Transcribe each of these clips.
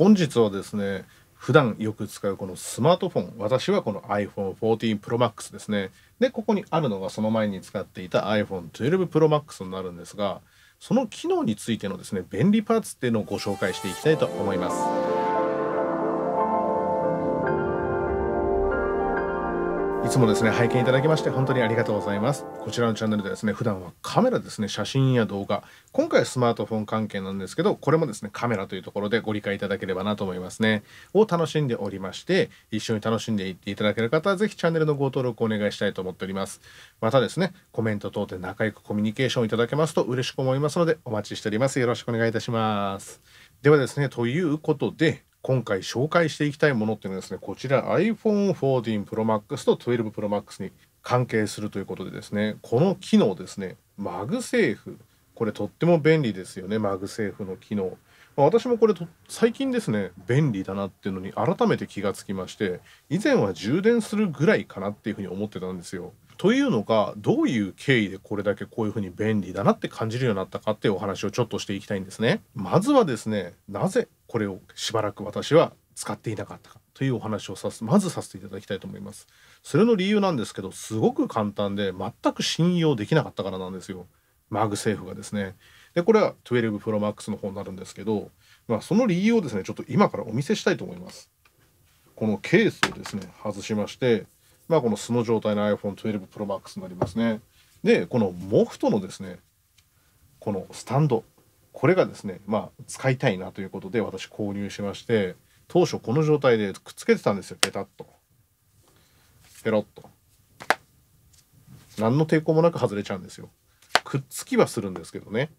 本日はですね普段よく使うこのスマートフォン私はこの iPhone14ProMax ですねでここにあるのがその前に使っていた iPhone12ProMax になるんですがその機能についてのですね便利パーツっていうのをご紹介していきたいと思います。つもですね、拝見いただきまして本当にありがとうございます。こちらのチャンネルでですね、普段はカメラですね、写真や動画、今回はスマートフォン関係なんですけど、これもですね、カメラというところでご理解いただければなと思いますね。を楽しんでおりまして、一緒に楽しんでいっていただける方は、ぜひチャンネルのご登録お願いしたいと思っております。またですね、コメント等で仲良くコミュニケーションいただけますと嬉しく思いますので、お待ちしております。よろしくお願いいたします。ではですね、ということで、今回紹介していきたいものっていうのはですね、こちら iPhone 14 Pro Max と12 Pro Max に関係するということでですね、この機能ですね、マグセーフ。これとっても便利ですよね、マグセーフの機能。まあ、私もこれ最近ですね、便利だなっていうのに改めて気がつきまして、以前は充電するぐらいかなっていうふうに思ってたんですよ。というのがどういう経緯でこれだけこういうふうに便利だなって感じるようになったかっていうお話をちょっとしていきたいんですね。まずはですねなぜこれをしばらく私は使っていなかったかというお話をさすまずさせていただきたいと思います。それの理由なんですけどすごく簡単で全く信用できなかったからなんですよ。マグセーフがですね。でこれは 12ProMax の方になるんですけど、まあ、その理由をですねちょっと今からお見せしたいと思います。このケースをですね外しましてまあ、この素の状態の iPhone12 Pro Max になりますね。で、このモフトのですね、このスタンド、これがですね、まあ、使いたいなということで私購入しまして、当初この状態でくっつけてたんですよ、ペタッと。ペロッと。何の抵抗もなく外れちゃうんですよ。くっつきはするんですけどね。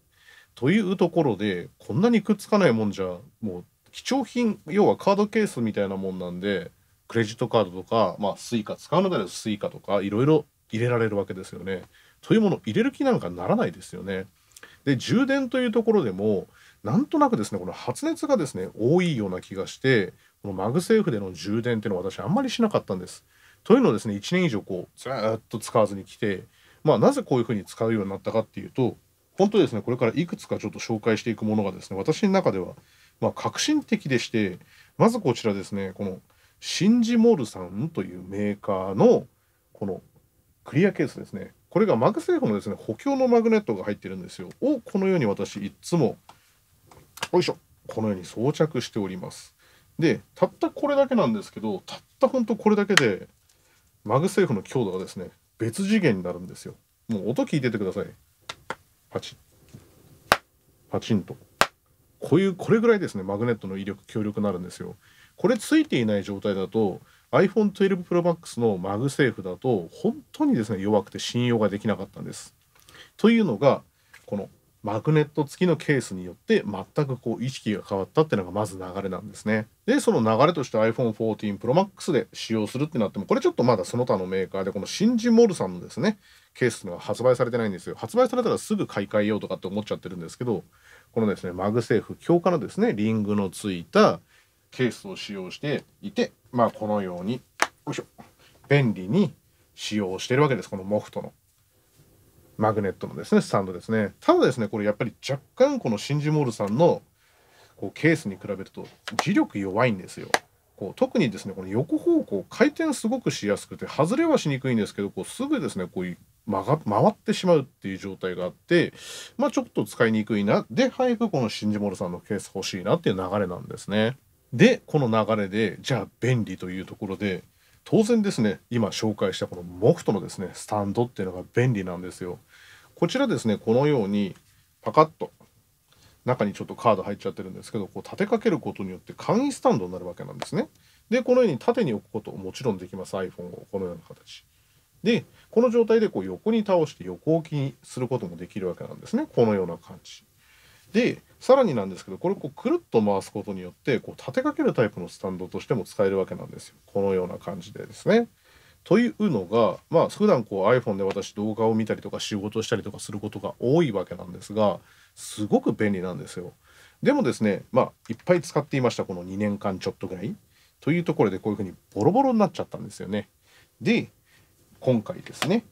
というところで、こんなにくっつかないもんじゃ、もう貴重品、要はカードケースみたいなもんなんで、クレジットカードとか、まあ、スイカ使うのであればスイカとかいろいろ入れられるわけですよね。というもの入れる気なんかならないですよね。で充電というところでもなんとなくですねこの発熱がですね多いような気がしてこのマグセーフでの充電っていうのは私あんまりしなかったんです。というのをですね1年以上こうずっと使わずに来て、まあ、なぜこういうふうに使うようになったかっていうと本当ですねこれからいくつかちょっと紹介していくものがですね私の中ではまあ、革新的でしてまずこちらですねこのシンジモルさんというメーカーのこのクリアケースですねこれがマグセーフのですね補強のマグネットが入ってるんですよをこのように私いつもよいしょこのように装着しておりますでたったこれだけなんですけどたったほんとこれだけでマグセーフの強度がですね別次元になるんですよもう音聞いててくださいパチンパチンとこういうこれぐらいですねマグネットの威力強力になるんですよこれついていない状態だと iPhone12 Pro Max のマグセーフだと本当にですね弱くて信用ができなかったんです。というのがこのマグネット付きのケースによって全くこう意識が変わったっていうのがまず流れなんですね。でその流れとして iPhone14 Pro Max で使用するってなってもこれちょっとまだその他のメーカーでこのシンジモールさんのですねケースが発売されてないんですよ。発売されたらすぐ買い替えようとかって思っちゃってるんですけどこのですねマグセーフ強化のですねリングのついたケースを使用していて、まあ、このようによいしょ便利に使用してるわけですこのモフトのマグネットのですねスタンドですねただですねこれやっぱり若干このシンジモールさんのこうケースに比べると磁力弱いんですよこう特にですねこの横方向回転すごくしやすくて外れはしにくいんですけどこうすぐですねこういう曲が回ってしまうっていう状態があってまあちょっと使いにくいなで早くこのシンジモールさんのケース欲しいなっていう流れなんですねでこの流れでじゃあ便利というところで当然ですね今紹介したこのモクトのですねスタンドっていうのが便利なんですよ。こちらですねこのようにパカッと中にちょっとカード入っちゃってるんですけどこう立てかけることによって簡易スタンドになるわけなんですね。でこのように縦に置くこともちろんできます iPhone をこのような形。でこの状態でこう横に倒して横置きにすることもできるわけなんですねこのような感じ。でさらになんですけどこれこうくるっと回すことによってこう立てかけるタイプのスタンドとしても使えるわけなんですよこのような感じでですね。というのがまあ普段こう iPhone で私動画を見たりとか仕事したりとかすることが多いわけなんですがすごく便利なんですよ。でもですねまあいっぱい使っていましたこの2年間ちょっとぐらい。というところでこういうふうにボロボロになっちゃったんですよね。で今回ですね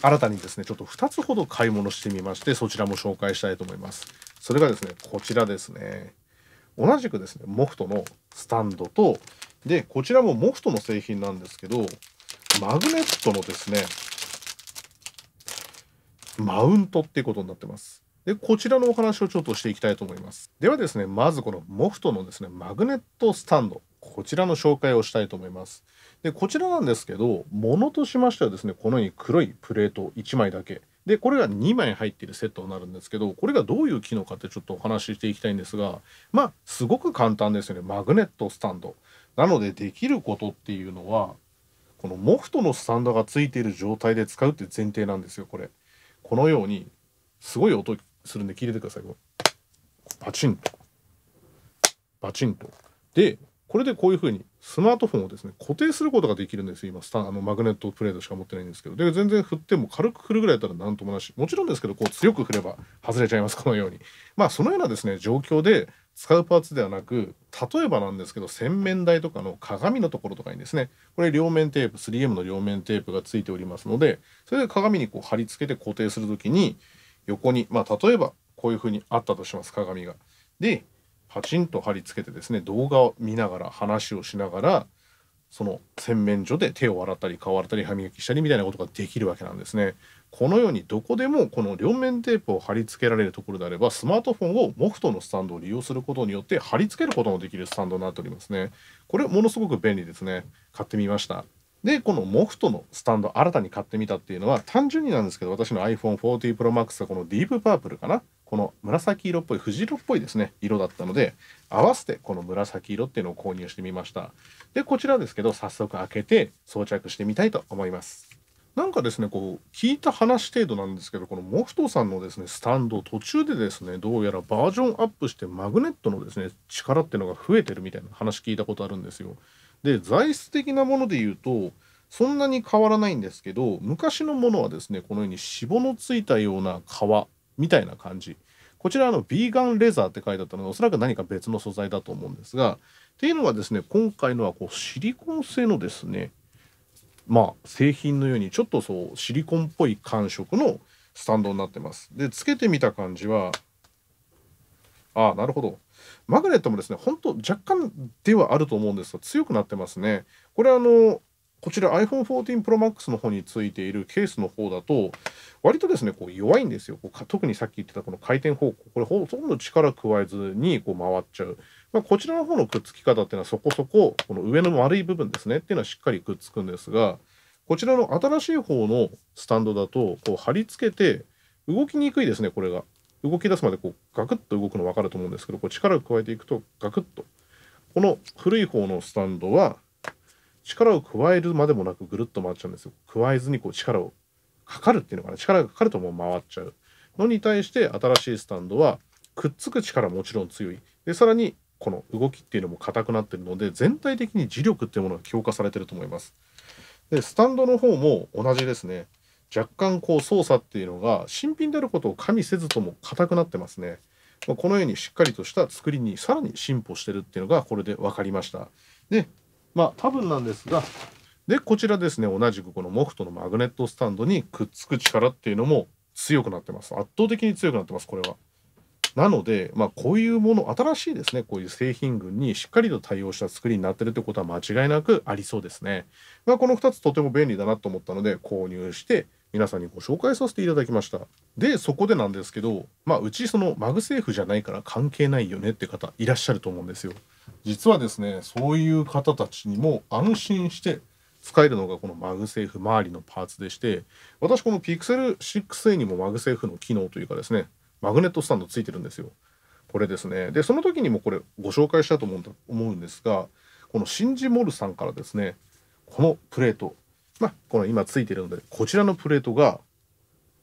新たにですねちょっと2つほど買い物してみましてそちらも紹介したいと思いますそれがですねこちらですね同じくですねモフトのスタンドとでこちらもモフトの製品なんですけどマグネットのですねマウントっていうことになってますでこちらのお話をちょっとしていきたいと思いますではですねまずこのモフトのですねマグネットスタンドこちらの紹介をしたいと思いますでこちらなんですけどものとしましてはですねこのように黒いプレート1枚だけでこれが2枚入っているセットになるんですけどこれがどういう機能かってちょっとお話ししていきたいんですがまあすごく簡単ですよねマグネットスタンドなのでできることっていうのはこのモフトのスタンドがついている状態で使うってう前提なんですよこれこのようにすごい音するんで聞いててくださいパチンとバチンとでこれでこういうふうにスマートフォンをですね固定することができるんです今スタあのマグネットプレートしか持ってないんですけどで全然振っても軽く振るぐらいだったら何ともなしもちろんですけどこう強く振れば外れちゃいますこのようにまあそのようなですね状況で使うパーツではなく例えばなんですけど洗面台とかの鏡のところとかにですねこれ両面テープ 3M の両面テープがついておりますのでそれで鏡にこう貼り付けて固定する時に横にまあ例えばこういうふうにあったとします鏡が。でパチンと貼り付けてですね動画を見ながら話をしながらその洗面所で手を洗ったり顔を洗ったり歯磨きしたりみたいなことができるわけなんですね。このようにどこでもこの両面テープを貼り付けられるところであればスマートフォンをモフトのスタンドを利用することによって貼り付けることのできるスタンドになっておりますね。これものすごく便利ですね。買ってみました。でこのモフトのスタンド新たに買ってみたっていうのは単純になんですけど私の iPhone40 Pro Max はこのディープパープルかなこの紫色っぽい藤色っぽいですね色だったので合わせてこの紫色っていうのを購入してみましたでこちらですけど早速開けて装着してみたいと思いますなんかですねこう聞いた話程度なんですけどこのモフトさんのですねスタンド途中でですねどうやらバージョンアップしてマグネットのですね力っていうのが増えてるみたいな話聞いたことあるんですよで材質的なもので言うとそんなに変わらないんですけど昔のものはですねこのように脂肪のついたような革みたいな感じこちらのビーガンレザーって書いてあったのでおそらく何か別の素材だと思うんですがっていうのがですね今回のはこうシリコン製のですねまあ製品のようにちょっとそうシリコンっぽい感触のスタンドになってますでつけてみた感じはああなるほどマグネットもですねほんと若干ではあると思うんですが強くなってますねこれあのこちら iPhone14 Pro Max の方についているケースの方だと、割とですね、こう弱いんですよ。こう特にさっき言ってたこの回転方向、これほとんど力加えずにこう回っちゃう。まあ、こちらの方のくっつき方っていうのはそこそこ、この上の丸い部分ですねっていうのはしっかりくっつくんですが、こちらの新しい方のスタンドだと、こう貼り付けて、動きにくいですね、これが。動き出すまでこうガクッと動くの分かると思うんですけど、こう力を加えていくとガクッと。この古い方のスタンドは、力を加えるまでもなくぐるっと回っちゃうんですよ加えずにこう力をかかるっていうのかな力がかかるともう回っちゃうのに対して新しいスタンドはくっつく力もちろん強いでさらにこの動きっていうのも硬くなってるので全体的に磁力っていうものが強化されてると思いますでスタンドの方も同じですね若干こう操作っていうのが新品であることを加味せずとも硬くなってますねこのようにしっかりとした作りにさらに進歩してるっていうのがこれで分かりましたでまあ多分なんですがでこちらですね同じくこのモフトのマグネットスタンドにくっつく力っていうのも強くなってます圧倒的に強くなってますこれは。なので、まあ、こういうもの新しいですねこういう製品群にしっかりと対応した作りになってるってことは間違いなくありそうですね。まあ、この2つとても便利だなと思ったので購入して皆さんにご紹介させていただきました。でそこでなんですけど、まあ、うちそのマグセーフじゃないから関係ないよねって方いらっしゃると思うんですよ。実はですねそういう方たちにも安心して使えるのがこのマグセーフ周りのパーツでして私この Pixel6a にもマグセーフの機能というかですねマグネットスタンドついてるんですよこれですねでその時にもこれご紹介したと思うんだ思うんですがこのシンジモルさんからですねこのプレートまあこの今ついてるのでこちらのプレートが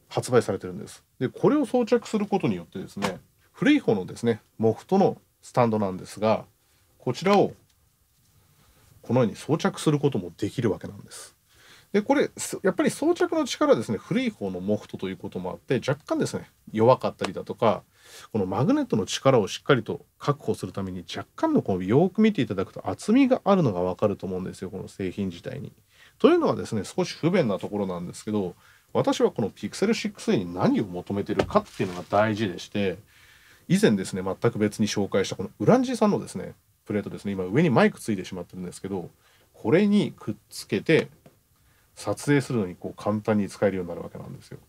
発売されてるんですでこれを装着することによってですね古い方のですねモフトのスタンドなんですがこちらをこのように装着することもできるわけなんです。でこれやっぱり装着の力ですね古い方のモフトということもあって若干ですね弱かったりだとかこのマグネットの力をしっかりと確保するために若干のこのよく見ていただくと厚みがあるのが分かると思うんですよこの製品自体に。というのはですね少し不便なところなんですけど私はこの Pixel6a に何を求めてるかっていうのが大事でして以前ですね全く別に紹介したこのウランジさんのですねプレートですね今上にマイクついてしまってるんですけどこれにくっつけて撮影するのにこう簡単に使えるようになるわけなんですよ。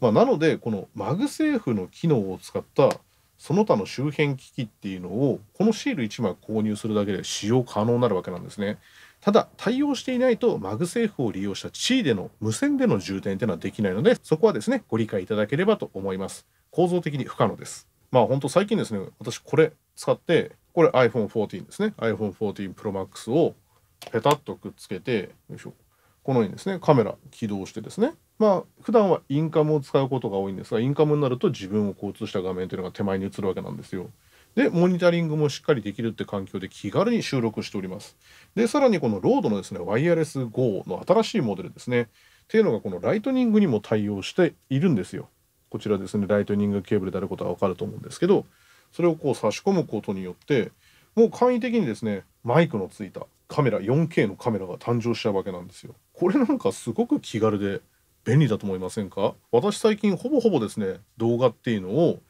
まあ、なのでこのマグセーフの機能を使ったその他の周辺機器っていうのをこのシール1枚購入するだけで使用可能になるわけなんですね。ただ対応していないとマグセーフを利用した地位での無線での充電っていうのはできないのでそこはですねご理解いただければと思います構造的に不可能ですまあほんと最近ですね私これ使ってこれ iPhone14 ですね iPhone14 Pro Max をペタッとくっつけてよいしょこのようにですねカメラ起動してですねまあ普段はインカムを使うことが多いんですがインカムになると自分を交通した画面というのが手前に映るわけなんですよ。でモニタリングもしっかりできるって環境で気軽に収録しております。でさらにこのロードのですねワイヤレス GO の新しいモデルですねっていうのがこのライトニングにも対応しているんですよ。こちらですねライトニングケーブルであることはわかると思うんですけどそれをこう差し込むことによってもう簡易的にですねマイクのついたカメラ 4K のカメラが誕生しちゃうわけなんですよ。これなんかすごく気軽で便利だと思いませんか私最近ほぼほぼですね動画っていうのを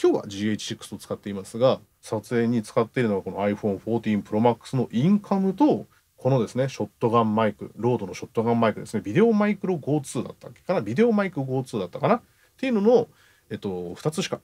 今日は GH6 を使っていますが撮影に使っているのはこの iPhone14 Pro Max のインカムとこのですねショットガンマイクロードのショットガンマイクですねビデオマイクロ GO2 だったっけかなビデオマイク GO2 だったかなっていうのの、えっと、2つしか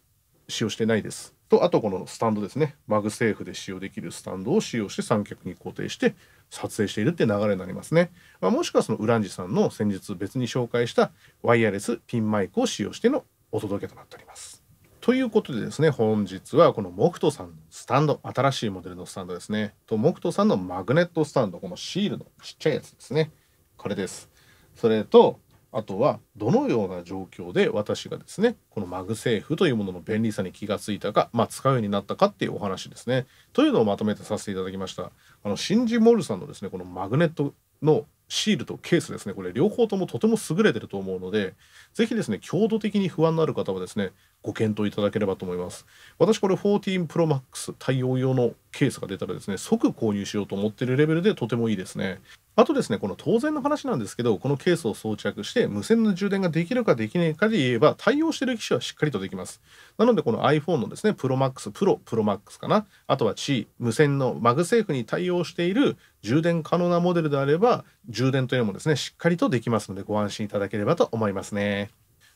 使用してないですとあとこのスタンドですねマグセーフで使用できるスタンドを使用して三脚に固定して撮影しているって流れになりますね、まあ、もしくはそのウランジさんの先日別に紹介したワイヤレスピンマイクを使用してのお届けとなっておりますということでですね本日はこのモクトさんのスタンド新しいモデルのスタンドですねとモクトさんのマグネットスタンドこのシールのちっちゃいやつですねこれですそれとあとはどのような状況で私がですねこのマグセーフというものの便利さに気がついたか、まあ、使うようになったかっていうお話ですねというのをまとめてさせていただきましたあのシンジ・モールさんのですねこのマグネットのシールとケースですねこれ両方ともとても優れてると思うので是非ですね強度的に不安のある方はですねご検討いただければと思います私これ 14ProMax 対応用のケースが出たらですね即購入しようと思ってるレベルでとてもいいですねあとですね、この当然の話なんですけど、このケースを装着して無線の充電ができるかできないかで言えば、対応している機種はしっかりとできます。なので、この iPhone のですね、ProMax、Pro、ProMax かな、あとは C、無線のマグセーフに対応している充電可能なモデルであれば、充電というのもですね、しっかりとできますので、ご安心いただければと思いますね。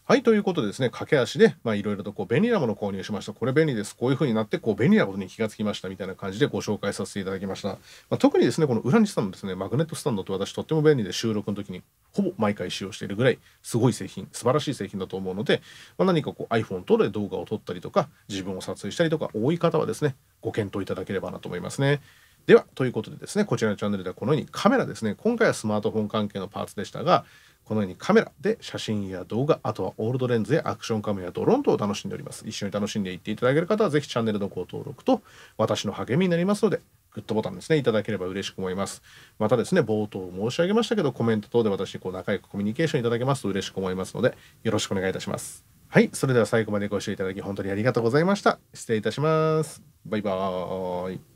はい、ということでですね、駆け足で、まあいろいろとこう便利なものを購入しました。これ便利です。こういう風になって、こう便利なことに気がつきましたみたいな感じでご紹介させていただきました。まあ、特にですね、この裏にしたのですね、マグネットスタンドって私とっても便利で収録の時にほぼ毎回使用しているぐらいすごい製品、素晴らしい製品だと思うので、まあ、何かこう iPhone 等で動画を撮ったりとか、自分を撮影したりとか多い方はですね、ご検討いただければなと思いますね。では、ということでですね、こちらのチャンネルではこのようにカメラですね、今回はスマートフォン関係のパーツでしたが、このようにカメラで写真や動画あとはオールドレンズでアクションカメラやドローンとを楽しんでおります一緒に楽しんでいっていただける方はぜひチャンネルの高登録と私の励みになりますのでグッドボタンですねいただければ嬉しく思いますまたですね冒頭申し上げましたけどコメント等で私にこう仲良くコミュニケーションいただけますと嬉しく思いますのでよろしくお願いいたしますはいそれでは最後までご視聴いただき本当にありがとうございました失礼いたしますバイバーイ